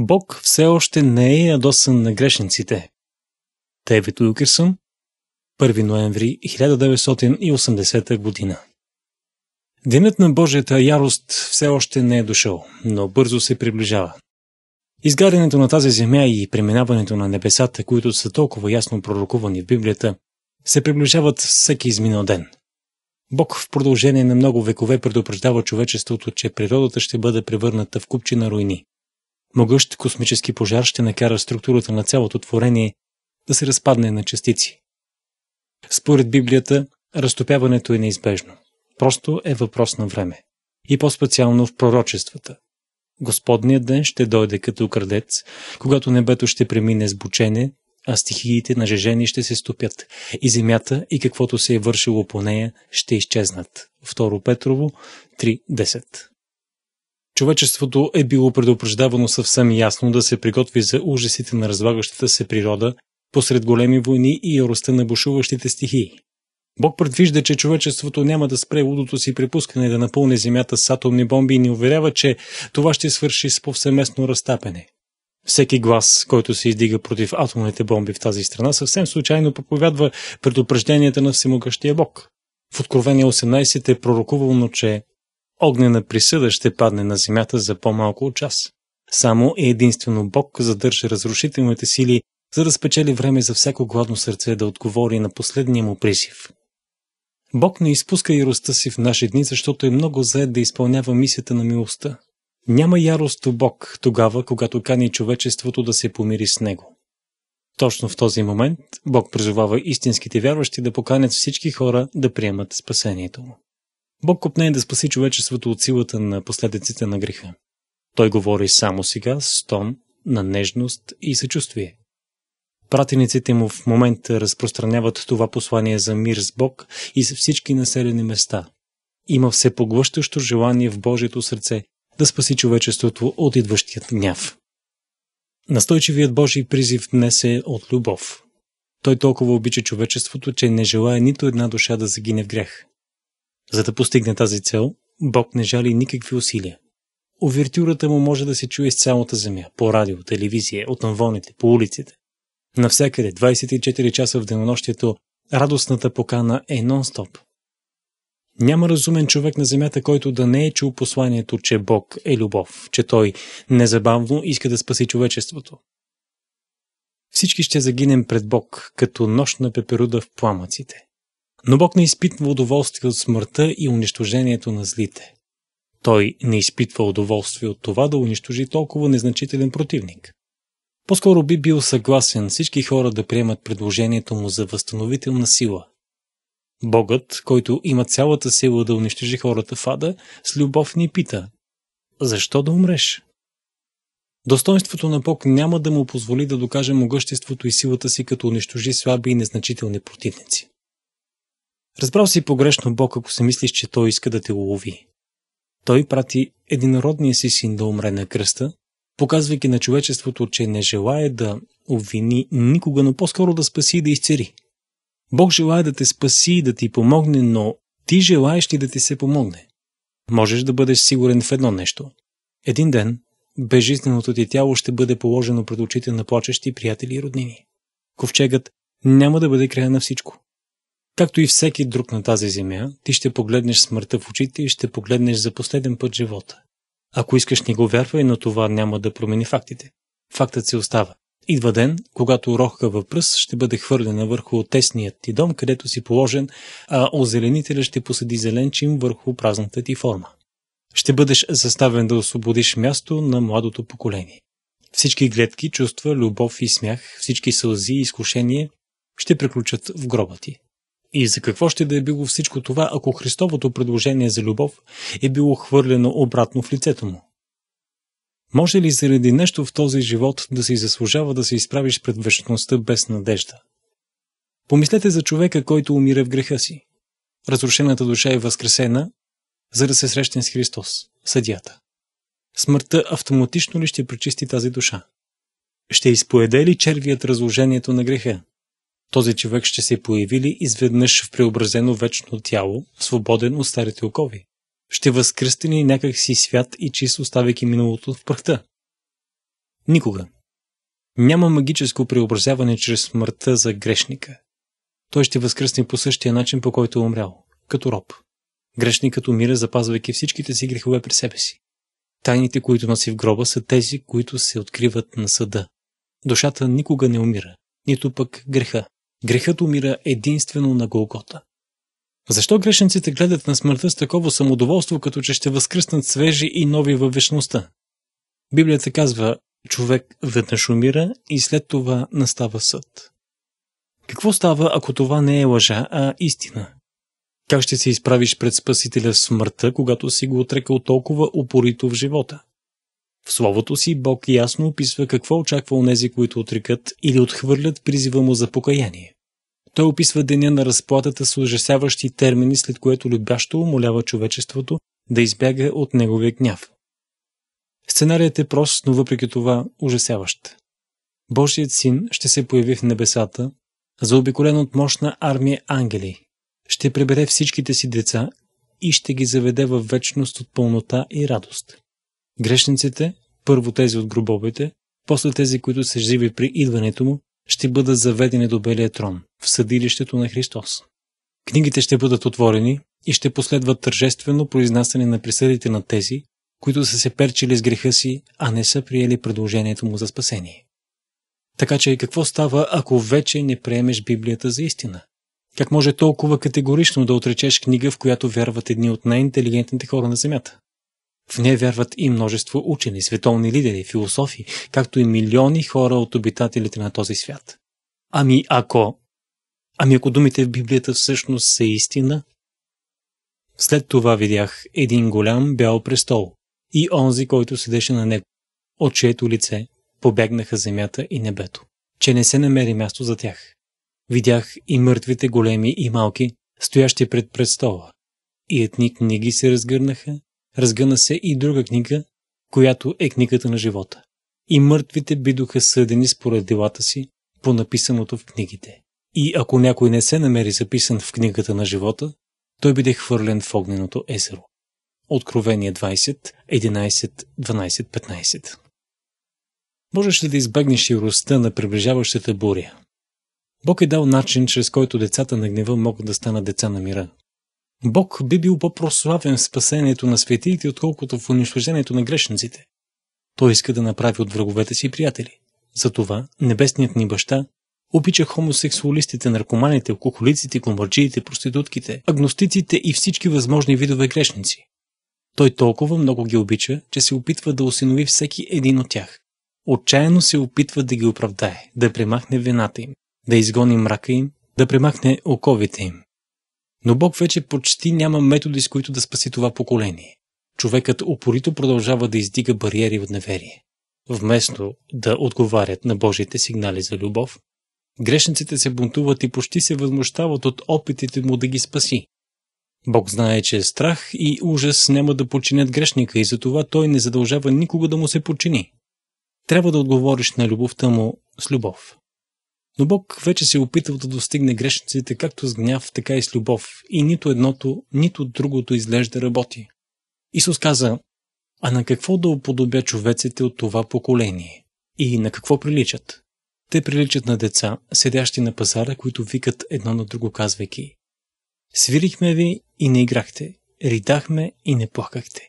Бог все още не е ядосан на грешниците. Тевит Уилкерсон, 1 ноември 1980 година. Денът на Божията ярост все още не е дошъл, но бързо се приближава. Изгарянето на тази земя и преминаването на небесата, които са толкова ясно пророкувани в Библията, се приближават всеки изминал ден. Бог в продължение на много векове предупреждава човечеството, че природата ще бъде превърната в купчина руини – могъщ космически пожар ще накара структурата на цялото творение да се разпадне на частици. Според Библията, разтопяването е неизбежно. Просто е въпрос на време. И по-специално в пророчествата. Господният ден ще дойде като крадец, когато небето ще премине с бучене, а стихиите на жежени ще се стопят, и земята и каквото се е вършило по нея ще изчезнат. Второ Петрово 3.10 Човечеството е било предупреждавано съвсем ясно да се приготви за ужасите на разлагащата се природа посред големи войни и яростта на бушуващите стихии. Бог предвижда, че човечеството няма да спре лудото си припускане да напълни земята с атомни бомби и ни уверява, че това ще свърши с повсеместно разтапене. Всеки глас, който се издига против атомните бомби в тази страна, съвсем случайно проповядва предупрежденията на всемогъщия Бог. В Откровение 18 е пророкувано, че огнена присъда ще падне на земята за по-малко от час. Само и единствено Бог задържа разрушителните сили, за да спечели време за всяко гладно сърце да отговори на последния му призив. Бог не изпуска яростта си в наши дни, защото е много заед да изпълнява мисията на милостта. Няма ярост у Бог тогава, когато кани човечеството да се помири с Него. Точно в този момент Бог призовава истинските вярващи да поканят всички хора да приемат спасението му. Бог копне да спаси човечеството от силата на последиците на греха. Той говори само сега с тон на нежност и съчувствие. Пратениците му в момента разпространяват това послание за мир с Бог и с всички населени места. Има всепоглъщащо желание в Божието сърце да спаси човечеството от идващият гняв. Настойчивият Божий призив днес е от любов. Той толкова обича човечеството, че не желая нито една душа да загине в грех. За да постигне тази цел, Бог не жали никакви усилия. Овертюрата му може да се чуе с цялата земя, по радио, телевизия, от навоните, по улиците. Навсякъде, 24 часа в денонощието, радостната покана е нон-стоп. Няма разумен човек на земята, който да не е чул посланието, че Бог е любов, че Той незабавно иска да спаси човечеството. Всички ще загинем пред Бог, като нощна пеперуда в пламъците. Но Бог не изпитва удоволствие от смъртта и унищожението на злите. Той не изпитва удоволствие от това да унищожи толкова незначителен противник. По-скоро би бил съгласен всички хора да приемат предложението му за възстановителна сила. Богът, който има цялата сила да унищожи хората в ада, с любов ни пита «Защо да умреш?» Достоинството на Бог няма да му позволи да докаже могъществото и силата си, като унищожи слаби и незначителни противници. Разбрал си погрешно Бог, ако се мислиш, че Той иска да те улови. Той прати единородния си син да умре на кръста, показвайки на човечеството, че не желая да обвини никога, но по-скоро да спаси и да изцери. Бог желая да те спаси и да ти помогне, но ти желаеш ли да ти се помогне? Можеш да бъдеш сигурен в едно нещо. Един ден безжизненото ти тяло ще бъде положено пред очите на плачещи приятели и роднини. Ковчегът няма да бъде края на всичко. Както и всеки друг на тази земя, ти ще погледнеш смъртта в очите и ще погледнеш за последен път живота. Ако искаш, не го вярвай, но това няма да промени фактите. Фактът се остава. Идва ден, когато рохкава пръст ще бъде хвърлена върху тесният ти дом, където си положен, а озеленителя ще посади зеленчим върху празната ти форма. Ще бъдеш заставен да освободиш място на младото поколение. Всички гледки, чувства, любов и смях, всички сълзи и изкушения, ще приключат в гроба ти. И за какво ще да е било всичко това, ако Христовото предложение за любов е било хвърлено обратно в лицето му? Може ли заради нещо в този живот да си заслужава да се изправиш пред вечността без надежда? Помислете за човека, който умира в греха си. Разрушената душа е възкресена, за да се срещне с Христос, съдията. Смъртта автоматично ли ще пречисти тази душа? Ще изпоеде ли червият разложението на греха? този човек ще се появили изведнъж в преобразено вечно тяло, свободен от старите окови. Ще възкръстени някак си свят и чист, оставяйки миналото в пръхта. Никога. Няма магическо преобразяване чрез смъртта за грешника. Той ще възкръсне по същия начин, по който е умрял, като роб. Грешникът умира, запазвайки всичките си грехове при себе си. Тайните, които носи в гроба, са тези, които се откриват на съда. Душата никога не умира, нито пък греха. Грехът умира единствено на Голгота. Защо грешниците гледат на смъртта с такова самодоволство, като че ще възкръснат свежи и нови във вечността? Библията казва, човек веднъж умира и след това настава съд. Какво става, ако това не е лъжа, а истина? Как ще се изправиш пред Спасителя в смъртта, когато си го отрекал толкова упорито в живота? В Словото си Бог ясно описва какво очаква онези, които отрекат или отхвърлят призива му за покаяние. Той описва деня на разплатата с ужасяващи термини, след което любящо умолява човечеството да избяга от неговия гняв. Сценарият е прост, но въпреки това ужасяващ. Божият син ще се появи в небесата, заобиколен от мощна армия ангели. Ще прибере всичките си деца и ще ги заведе в вечност от пълнота и радост. Грешниците, първо тези от гробовете, после тези, които са живи при идването му, ще бъдат заведени до Белия трон, в съдилището на Христос. Книгите ще бъдат отворени и ще последват тържествено произнасяне на присъдите на тези, които са се перчили с греха си, а не са приели предложението му за спасение. Така че какво става, ако вече не приемеш Библията за истина? Как може толкова категорично да отречеш книга, в която вярват едни от най-интелигентните хора на Земята? В нея вярват и множество учени, световни лидери, философи, както и милиони хора от обитателите на този свят. Ами ако... Ами ако думите в Библията всъщност са истина? След това видях един голям бял престол и онзи, който седеше на него, от чието лице побегнаха земята и небето, че не се намери място за тях. Видях и мъртвите големи и малки, стоящи пред престола. И етни книги се разгърнаха разгъна се и друга книга, която е книгата на живота. И мъртвите бидоха съдени според делата си по написаното в книгите. И ако някой не се намери записан в книгата на живота, той биде хвърлен в огненото езеро. Откровение 20, 11, 12, 15 Можеш ли да избегнеш яростта на приближаващата буря? Бог е дал начин, чрез който децата на гнева могат да станат деца на мира, Бог би бил по-прославен в спасението на светиите, отколкото в унищожението на грешниците. Той иска да направи от враговете си приятели. Затова небесният ни баща обича хомосексуалистите, наркоманите, алкохолиците, комарджиите, проститутките, агностиците и всички възможни видове грешници. Той толкова много ги обича, че се опитва да осинови всеки един от тях. Отчаяно се опитва да ги оправдае, да премахне вината им, да изгони мрака им, да премахне оковите им. Но Бог вече почти няма методи, с които да спаси това поколение. Човекът упорито продължава да издига бариери от неверие. Вместо да отговарят на Божите сигнали за любов, грешниците се бунтуват и почти се възмущават от опитите му да ги спаси. Бог знае, че страх и ужас няма да починят грешника и затова той не задължава никога да му се почини. Трябва да отговориш на любовта му с любов. Но Бог вече се е опитал да достигне грешниците както с гняв, така и с любов. И нито едното, нито другото изглежда работи. Исус каза, а на какво да уподобя човеците от това поколение? И на какво приличат? Те приличат на деца, седящи на пазара, които викат едно на друго казвайки. Свирихме ви и не играхте, ридахме и не плакахте.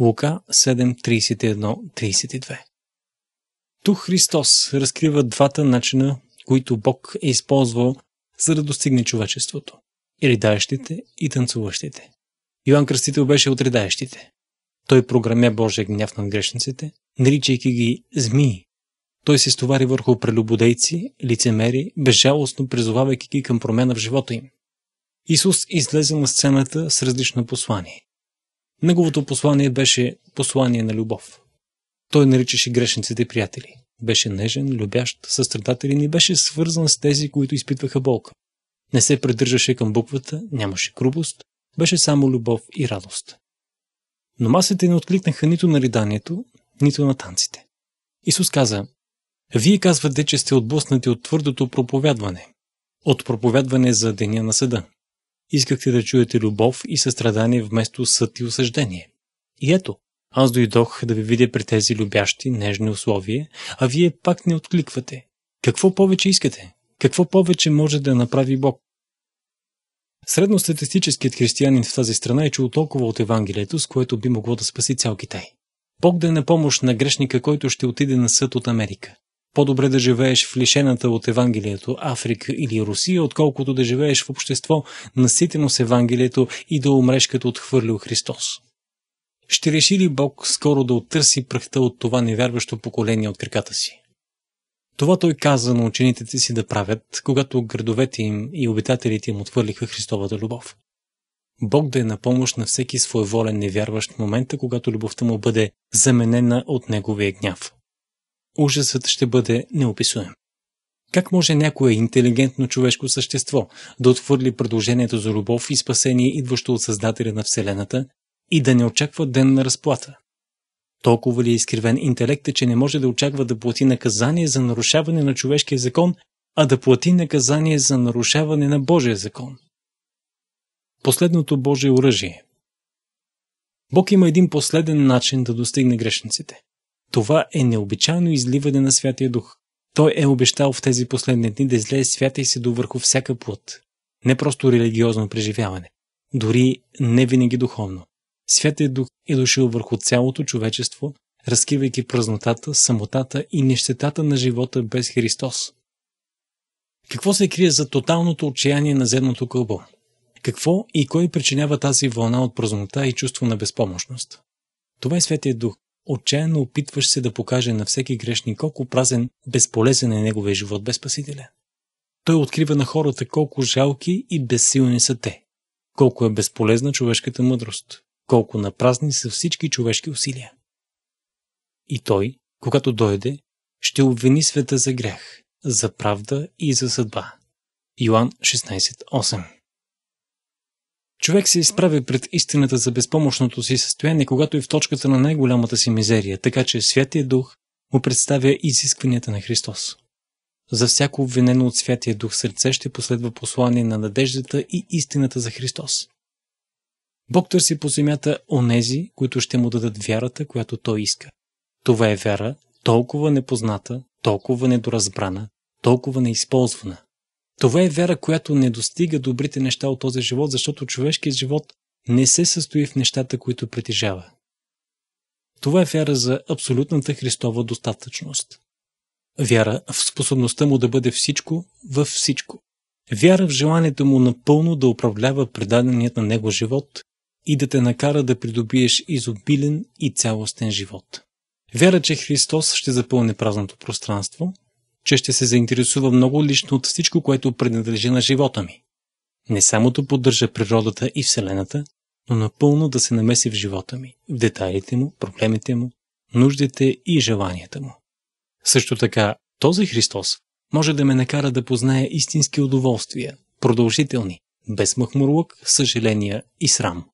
Лука 7.31.32 32 Тук Христос разкрива двата начина които Бог е използвал, за да достигне човечеството. И ридаещите, и танцуващите. Йоанн Кръстител беше от ридаещите. Той програмя Божия гняв над грешниците, наричайки ги змии. Той се стовари върху прелюбодейци, лицемери, безжалостно призовавайки ги към промена в живота им. Исус излезе на сцената с различно послание. Неговото послание беше послание на любов. Той наричаше грешниците приятели. Беше нежен, любящ, състрадателен и беше свързан с тези, които изпитваха болка. Не се придържаше към буквата, нямаше грубост, беше само любов и радост. Но масите не откликнаха нито на риданието, нито на танците. Исус каза, Вие казвате, че сте отблъснати от твърдото проповядване, от проповядване за деня на съда. Искахте да чуете любов и състрадание вместо съд и осъждение. И ето, аз дойдох да ви видя при тези любящи, нежни условия, а вие пак не откликвате. Какво повече искате? Какво повече може да направи Бог? Средностатистическият християнин в тази страна е чул толкова от Евангелието, с което би могло да спаси цял Китай. Бог да е на помощ на грешника, който ще отиде на съд от Америка. По-добре да живееш в лишената от Евангелието Африка или Русия, отколкото да живееш в общество, наситено с Евангелието и да умреш като отхвърлил Христос. Ще реши ли Бог скоро да оттърси пръхта от това невярващо поколение от краката си? Това той каза на учениците си да правят, когато градовете им и обитателите им отвърлиха Христовата любов. Бог да е на помощ на всеки своеволен невярващ в момента, когато любовта му бъде заменена от неговия гняв. Ужасът ще бъде неописуем. Как може някое интелигентно човешко същество да отхвърли предложението за любов и спасение, идващо от Създателя на Вселената, и да не очаква ден на разплата. Толкова ли е изкривен интелектът, е, че не може да очаква да плати наказание за нарушаване на човешкия закон, а да плати наказание за нарушаване на Божия закон? Последното Божие оръжие. Бог има един последен начин да достигне грешниците. Това е необичайно изливане на Святия Дух. Той е обещал в тези последни дни да излее свята и се до върху всяка плът. Не просто религиозно преживяване, дори не винаги духовно. Святият Дух е дошъл върху цялото човечество, разкивайки празнотата, самотата и нещетата на живота без Христос. Какво се крие за тоталното отчаяние на земното кълбо? Какво и кой причинява тази вълна от празнота и чувство на безпомощност? Това е Святия Дух. Отчаяно опитваш се да покаже на всеки грешник колко празен, безполезен е неговия живот без Спасителя. Той открива на хората колко жалки и безсилни са те, колко е безполезна човешката мъдрост колко напразни са всички човешки усилия. И той, когато дойде, ще обвини света за грях, за правда и за съдба. Йоан 16.8 Човек се изправи пред истината за безпомощното си състояние, когато е в точката на най-голямата си мизерия, така че Святия Дух му представя изискванията на Христос. За всяко обвинено от Святия Дух сърце ще последва послание на надеждата и истината за Христос. Бог търси по земята онези, които ще му дадат вярата, която той иска. Това е вяра, толкова непозната, толкова недоразбрана, толкова неизползвана. Това е вяра, която не достига добрите неща от този живот, защото човешкият живот не се състои в нещата, които притежава. Това е вяра за абсолютната Христова достатъчност. Вяра в способността му да бъде всичко във всичко. Вяра в желанието му напълно да управлява предаденият на него живот и да те накара да придобиеш изобилен и цялостен живот. Вяра, че Христос ще запълне празното пространство, че ще се заинтересува много лично от всичко, което принадлежи на живота ми. Не само да поддържа природата и Вселената, но напълно да се намеси в живота ми, в детайлите му, проблемите му, нуждите и желанията му. Също така, този Христос може да ме накара да позная истински удоволствия, продължителни, без махмурлък, съжаления и срам.